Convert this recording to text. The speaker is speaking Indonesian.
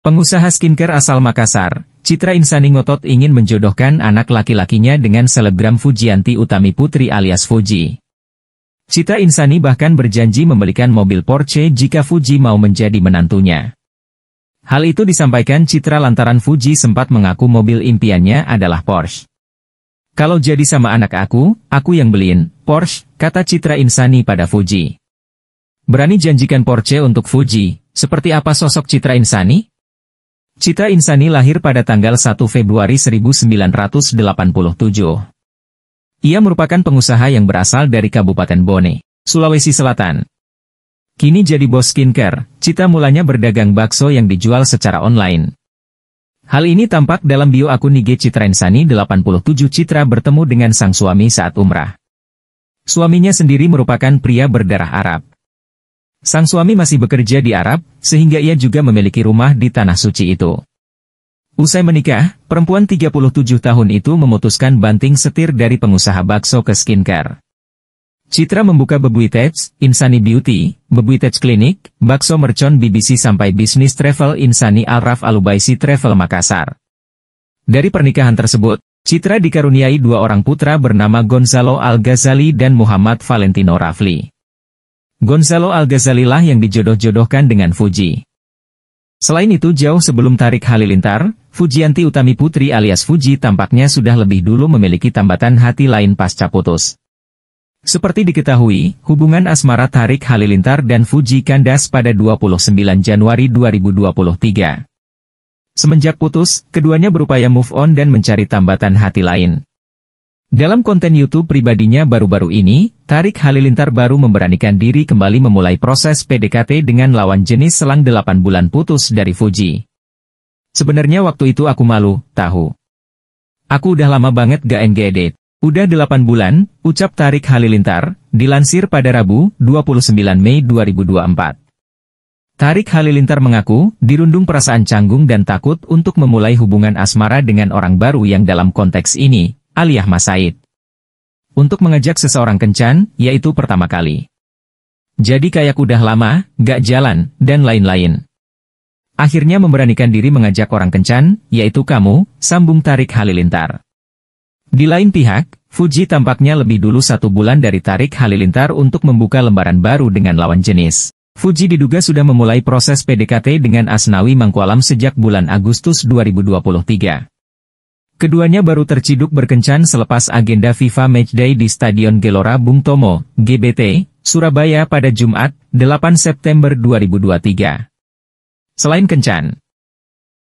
Pengusaha skincare asal Makassar, Citra Insani Ngotot ingin menjodohkan anak laki-lakinya dengan selebgram Fujianti Utami Putri alias Fuji. Citra Insani bahkan berjanji membelikan mobil Porsche jika Fuji mau menjadi menantunya. Hal itu disampaikan Citra lantaran Fuji sempat mengaku mobil impiannya adalah Porsche. Kalau jadi sama anak aku, aku yang beliin, Porsche, kata Citra Insani pada Fuji. Berani janjikan Porsche untuk Fuji, seperti apa sosok Citra Insani? Cita Insani lahir pada tanggal 1 Februari 1987. Ia merupakan pengusaha yang berasal dari Kabupaten Bone, Sulawesi Selatan. Kini jadi bos skincare, Cita mulanya berdagang bakso yang dijual secara online. Hal ini tampak dalam bio akun IG Citra Insani 87 Citra bertemu dengan sang suami saat umrah. Suaminya sendiri merupakan pria berdarah Arab. Sang suami masih bekerja di Arab, sehingga ia juga memiliki rumah di tanah suci itu. Usai menikah, perempuan 37 tahun itu memutuskan banting setir dari pengusaha bakso ke skincare. Citra membuka Bebuitech, Insani Beauty, Bebuitech Clinic, Bakso Mercon BBC sampai bisnis travel Insani Alraf Alubaisi Travel Makassar. Dari pernikahan tersebut, Citra dikaruniai dua orang putra bernama Gonzalo Al-Ghazali dan Muhammad Valentino Rafli. Gonzalo Al-Ghazali lah yang dijodoh-jodohkan dengan Fuji. Selain itu jauh sebelum Tarik Halilintar, Fujianti Utami Putri alias Fuji tampaknya sudah lebih dulu memiliki tambatan hati lain pasca putus. Seperti diketahui, hubungan asmara Tarik Halilintar dan Fuji kandas pada 29 Januari 2023. Semenjak putus, keduanya berupaya move on dan mencari tambatan hati lain. Dalam konten YouTube pribadinya baru-baru ini, Tarik Halilintar baru memberanikan diri kembali memulai proses PDKT dengan lawan jenis selang 8 bulan putus dari Fuji. Sebenarnya waktu itu aku malu, tahu. Aku udah lama banget gak ngedit. Udah 8 bulan, ucap Tarik Halilintar, dilansir pada Rabu, 29 Mei 2024. Tarik Halilintar mengaku, dirundung perasaan canggung dan takut untuk memulai hubungan asmara dengan orang baru yang dalam konteks ini, alias Masaid. Untuk mengejak seseorang kencan, yaitu pertama kali. Jadi kayak udah lama, gak jalan, dan lain-lain. Akhirnya memberanikan diri mengajak orang kencan, yaitu kamu, sambung Tarik Halilintar. Di lain pihak, Fuji tampaknya lebih dulu satu bulan dari Tarik Halilintar untuk membuka lembaran baru dengan lawan jenis. Fuji diduga sudah memulai proses PDKT dengan Asnawi Mangkualam sejak bulan Agustus 2023. Keduanya baru terciduk berkencan selepas agenda FIFA Matchday di Stadion Gelora Bung Tomo, GBT, Surabaya pada Jumat, 8 September 2023. Selain kencan,